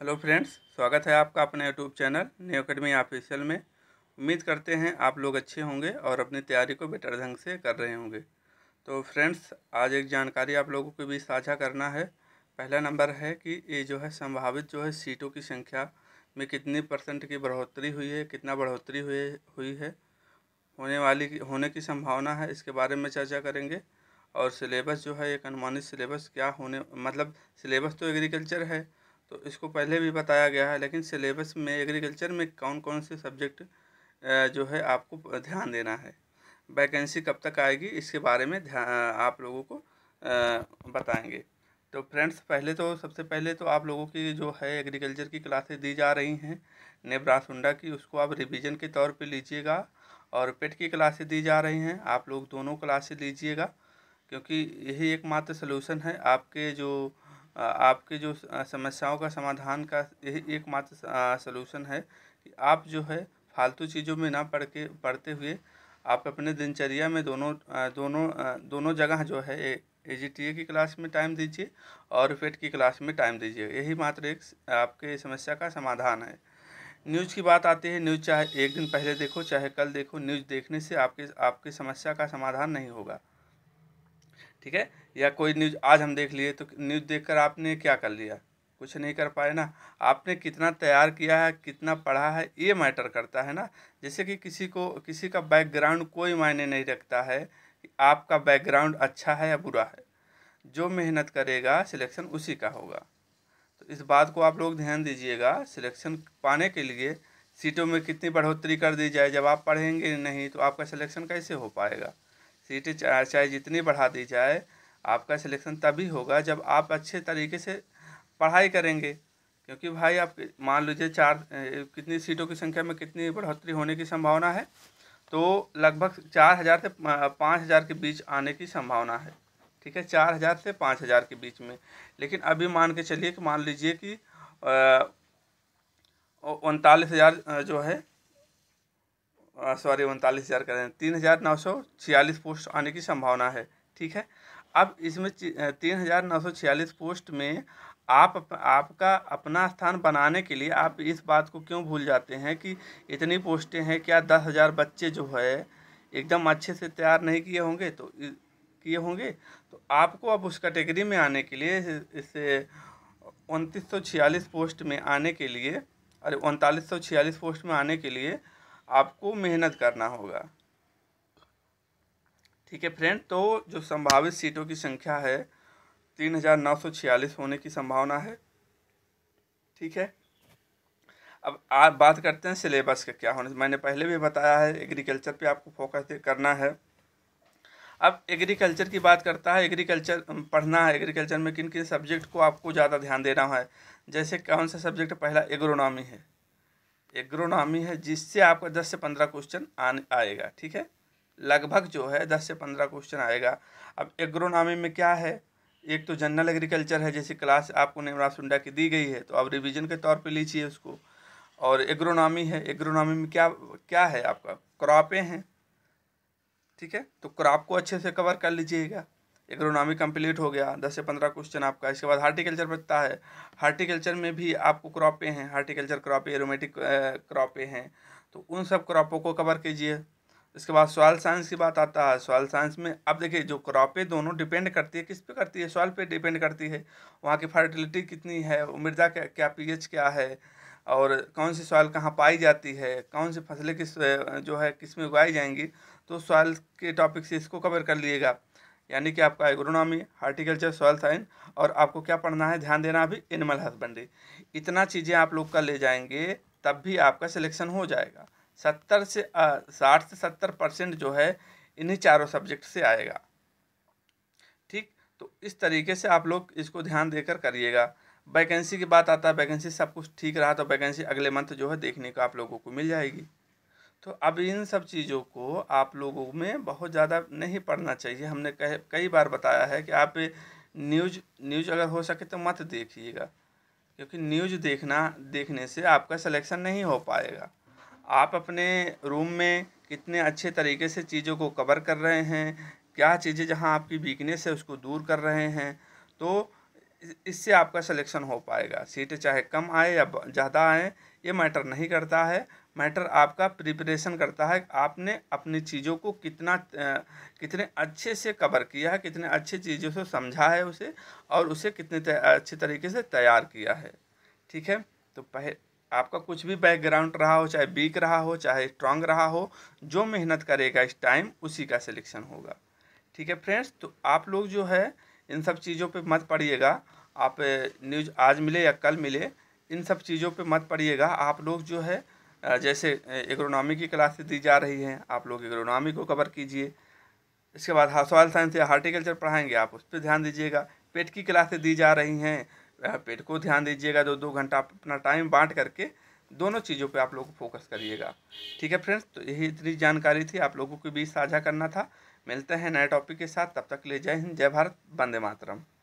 hello friends स्वागत है आपका अपने YouTube channel new academy official में उम्मीद करते हैं आप लोग अच्छे होंगे और अपनी तैयारी को बेटर ढंग से कर रहे होंगे तो फ्रेंड्स आज एक जानकारी आप लोगों के बीच साझा करना है पहला नंबर है कि ये जो है संभावित जो है सीटों की संख्या में कितनी परसेंट की बढ़ोतरी हुई है कितना बढ़ोतरी हुई हुई है होने वाली की होने की संभावना है इसके बारे में चर्चा करेंगे और सिलेबस जो है एक अनुमानित सिलेबस क्या होने मतलब सिलेबस तो एग्रीकल्चर है तो इसको पहले भी बताया गया है लेकिन सिलेबस में एग्रीकल्चर में कौन कौन से सब्जेक्ट जो है आपको ध्यान देना है वैकेंसी कब तक आएगी इसके बारे में ध्यान आप लोगों को बताएंगे तो फ्रेंड्स पहले तो सबसे पहले तो आप लोगों की जो है एग्रीकल्चर की क्लासेस दी जा रही हैं नेब्रासुंडा की उसको आप रिवीजन के तौर पे लीजिएगा और पेट की क्लासेस दी जा रही हैं आप लोग दोनों क्लासेस लीजिएगा क्योंकि यही एकमात्र सलूशन है आपके जो आपके जो समस्याओं का समाधान का यही एकमात्र सलूशन है कि आप जो है फालतू चीज़ों में ना पढ़ के पढ़ते हुए आप अपने दिनचर्या में दोनों दोनों दोनों जगह जो है ए जी टी ए की क्लास में टाइम दीजिए और फेट की क्लास में टाइम दीजिए यही मात्र एक आपके समस्या का समाधान है न्यूज़ की बात आती है न्यूज़ चाहे एक दिन पहले देखो चाहे कल देखो न्यूज़ देखने से आपके आपकी समस्या का समाधान नहीं होगा ठीक है या कोई न्यूज़ आज हम देख लिए तो न्यूज़ देखकर आपने क्या कर लिया कुछ नहीं कर पाए ना आपने कितना तैयार किया है कितना पढ़ा है ये मैटर करता है ना जैसे कि किसी को किसी का बैकग्राउंड कोई मायने नहीं रखता है कि आपका बैकग्राउंड अच्छा है या बुरा है जो मेहनत करेगा सिलेक्शन उसी का होगा तो इस बात को आप लोग ध्यान दीजिएगा सिलेक्शन पाने के लिए सीटों में कितनी बढ़ोतरी कर दी जाए जब आप पढ़ेंगे नहीं तो आपका सिलेक्शन कैसे हो पाएगा सीटें चाहे जितनी बढ़ा दी जाए आपका सिलेक्शन तभी होगा जब आप अच्छे तरीके से पढ़ाई करेंगे क्योंकि भाई आप मान लीजिए चार कितनी सीटों की संख्या में कितनी बढ़ोतरी होने की संभावना है तो लगभग चार हज़ार से पाँच हज़ार के बीच आने की संभावना है ठीक है चार हज़ार से पाँच हज़ार के बीच में लेकिन अभी मान के चलिए कि मान लीजिए कि उनतालीस हज़ार जो है सॉरी उनतालीस हज़ार करें तीन हज़ार नौ सौ छियालीस पोस्ट आने की संभावना है ठीक है अब इसमें तीन हज़ार नौ सौ छियालीस पोस्ट में आप आपका अपना स्थान बनाने के लिए आप इस बात को क्यों भूल जाते हैं कि इतनी पोस्टें हैं क्या दस हज़ार बच्चे जो है एकदम अच्छे से तैयार नहीं किए होंगे तो किए होंगे तो आपको अब उस कैटेगरी में आने के लिए इससे उनतीस सौ छियालीस पोस्ट में आने के लिए अरे उनतालीस सौ छियालीस पोस्ट में आने के लिए आपको मेहनत करना होगा ठीक है फ्रेंड तो जो संभावित सीटों की संख्या है तीन हज़ार नौ सौ छियालीस होने की संभावना है ठीक है अब आप बात करते हैं सिलेबस का क्या होने मैंने पहले भी बताया है एग्रीकल्चर पे आपको फोकस करना है अब एग्रीकल्चर की बात करता है एग्रीकल्चर पढ़ना है एग्रीकल्चर में किन किन सब्जेक्ट को आपको ज़्यादा ध्यान देना है जैसे कौन सा सब्जेक्ट पहला एग्रोनॉमी है एग्रोनॉमी है जिससे आपका दस से पंद्रह क्वेश्चन आने आएगा ठीक है लगभग जो है दस से पंद्रह क्वेश्चन आएगा अब एग्रोनॉमी में क्या है एक तो जनरल एग्रीकल्चर है जैसे क्लास आपको नेमराज सुंडा की दी गई है तो आप रिविजन के तौर पर लीजिए उसको और एग्रोनॉमी है एग्रोनॉमी में क्या क्या है आपका क्रॉपें हैं ठीक है तो क्रॉप को अच्छे से कवर कर लीजिएगा इकोनॉमी कंप्लीट हो गया दस से पंद्रह क्वेश्चन आपका इसके बाद हार्टिकल्चर बचता है हार्टिकल्चर में भी आपको क्रॉपें हैं हार्टिकल्चर क्रॉपें एरोमेटिक क्रॉपें हैं तो उन सब क्रॉपों को कवर कीजिए इसके बाद सॉयल साइंस की बात आता है सॉयल साइंस में अब देखिए जो क्रॉपें दोनों डिपेंड करती है किस पे करती है सॉयल पे डिपेंड करती है वहाँ की फर्टिलिटी कितनी है मृदा क्या क्या एच क्या है और कौन सी सॉयल कहाँ पाई जाती है कौन सी फसलें किस जो है किस में उगाई जाएंगी तो सॉयल के टॉपिक से इसको कवर कर लिएगा यानी कि आपका एग्रोनॉमी हार्टिकल्चर सॉयल साइंस और आपको क्या पढ़ना है ध्यान देना अभी एनिमल हस्बेंड्री इतना चीज़ें आप लोग का ले जाएंगे तब भी आपका सिलेक्शन हो जाएगा सत्तर से साठ से सत्तर परसेंट जो है इन्हीं चारों सब्जेक्ट से आएगा ठीक तो इस तरीके से आप लोग इसको ध्यान देकर करिएगा वैकेंसी की बात आता है वैकेंसी सब कुछ ठीक रहा तो वैकेंसी अगले मंथ जो है देखने को आप लोगों को मिल जाएगी तो अब इन सब चीज़ों को आप लोगों में बहुत ज़्यादा नहीं पढ़ना चाहिए हमने कह कई बार बताया है कि आप न्यूज न्यूज अगर हो सके तो मत देखिएगा क्योंकि न्यूज देखना देखने से आपका सिलेक्शन नहीं हो पाएगा आप अपने रूम में कितने अच्छे तरीके से चीज़ों को कवर कर रहे हैं क्या चीज़ें जहाँ आपकी वीकनेस है उसको दूर कर रहे हैं तो इससे आपका सिलेक्शन हो पाएगा सीटें चाहे कम आए या ज़्यादा आए ये मैटर नहीं करता है मैटर आपका प्रिपरेशन करता है आपने अपनी चीज़ों को कितना कितने अच्छे से कवर किया है कितने अच्छे चीज़ों से समझा है उसे और उसे कितने अच्छे तरीके से तैयार किया है ठीक है तो पह आपका कुछ भी बैकग्राउंड रहा हो चाहे वीक रहा हो चाहे स्ट्रांग रहा हो जो मेहनत करेगा इस टाइम उसी का सिलेक्शन होगा ठीक है फ्रेंड्स तो आप लोग जो है इन सब चीज़ों पर मत पड़िएगा आप न्यूज़ आज मिले या कल मिले इन सब चीज़ों पे मत पड़िएगा आप लोग जो है जैसे इकोनॉमी की क्लासेस दी जा रही हैं आप लोग इकोनॉमी को कवर कीजिए इसके बाद हाँ सॉयल साइंस या हार्टिकल्चर पढ़ाएंगे आप उस पर ध्यान दीजिएगा पेट की क्लासेस दी जा रही हैं पेट को ध्यान दीजिएगा दो दो घंटा आप अपना टाइम बांट करके दोनों चीज़ों पे आप लोग फोकस करिएगा ठीक है फ्रेंड्स तो यही इतनी जानकारी थी आप लोगों के बीच साझा करना था मिलते हैं नए टॉपिक के साथ तब तक ले जय हिंद जय भारत वंदे मातरम